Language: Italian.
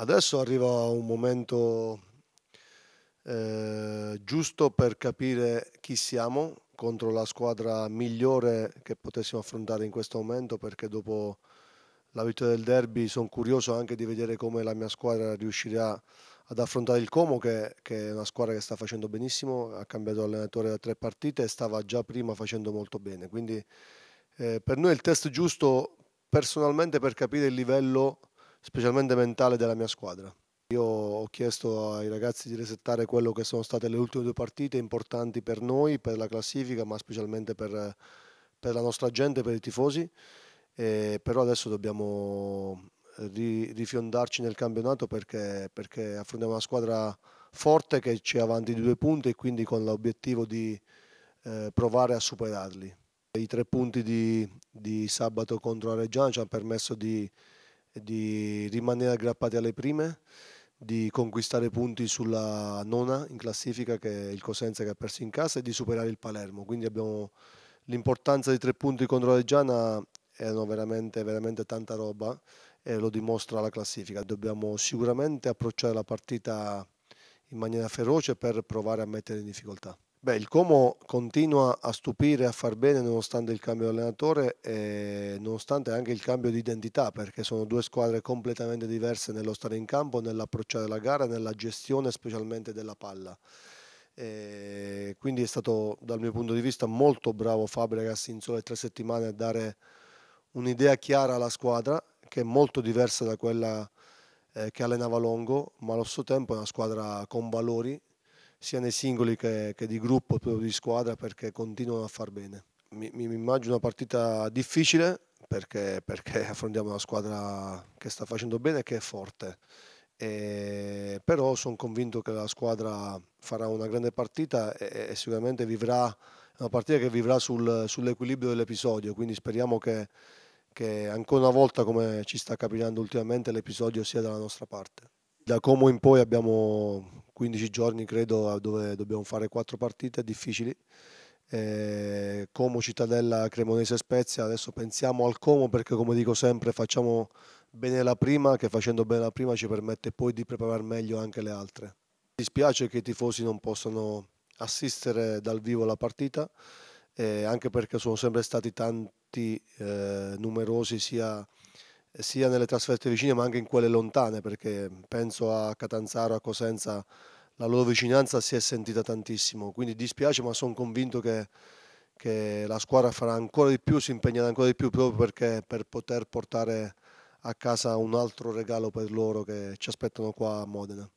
Adesso arriva un momento eh, giusto per capire chi siamo contro la squadra migliore che potessimo affrontare in questo momento perché dopo la vittoria del derby sono curioso anche di vedere come la mia squadra riuscirà ad affrontare il Como che, che è una squadra che sta facendo benissimo, ha cambiato allenatore da tre partite e stava già prima facendo molto bene. Quindi eh, per noi è il test giusto personalmente per capire il livello specialmente mentale della mia squadra. Io ho chiesto ai ragazzi di resettare quello che sono state le ultime due partite importanti per noi, per la classifica, ma specialmente per, per la nostra gente, per i tifosi. E però adesso dobbiamo eh, ri, rifiondarci nel campionato perché, perché, affrontiamo una squadra forte che ci è avanti di due punti e quindi con l'obiettivo di eh, provare a superarli. I tre punti di, di sabato contro la Reggiana ci hanno permesso di di rimanere aggrappati alle prime, di conquistare punti sulla nona in classifica che è il Cosenza che ha perso in casa e di superare il Palermo. Quindi abbiamo l'importanza di tre punti contro Reggiana erano veramente, veramente tanta roba e lo dimostra la classifica. Dobbiamo sicuramente approcciare la partita in maniera feroce per provare a mettere in difficoltà. Beh, il Como continua a stupire, a far bene nonostante il cambio di allenatore e nonostante anche il cambio di identità, perché sono due squadre completamente diverse nello stare in campo, nell'approcciare la gara, nella gestione specialmente della palla. E quindi è stato dal mio punto di vista molto bravo Fabregas in sole tre settimane a dare un'idea chiara alla squadra, che è molto diversa da quella eh, che allenava Longo, ma allo stesso tempo è una squadra con valori sia nei singoli che, che di gruppo, proprio di squadra, perché continuano a far bene. Mi, mi immagino una partita difficile perché, perché, affrontiamo una squadra che sta facendo bene e che è forte. E, però sono convinto che la squadra farà una grande partita e, e sicuramente vivrà una partita che vivrà sul, sull'equilibrio dell'episodio, quindi speriamo che, che, ancora una volta, come ci sta capitando ultimamente, l'episodio sia dalla nostra parte. Da Como in poi abbiamo 15 giorni credo dove dobbiamo fare quattro partite difficili. Eh, Como, Cittadella, Cremonese, Spezia, adesso pensiamo al Como perché come dico sempre facciamo bene la prima che facendo bene la prima ci permette poi di preparare meglio anche le altre. Mi dispiace che i tifosi non possano assistere dal vivo la partita eh, anche perché sono sempre stati tanti, eh, numerosi sia sia nelle trasferte vicine ma anche in quelle lontane, perché penso a Catanzaro, a Cosenza, la loro vicinanza si è sentita tantissimo, quindi dispiace ma sono convinto che, che la squadra farà ancora di più, si impegnerà ancora di più proprio perché per poter portare a casa un altro regalo per loro che ci aspettano qua a Modena.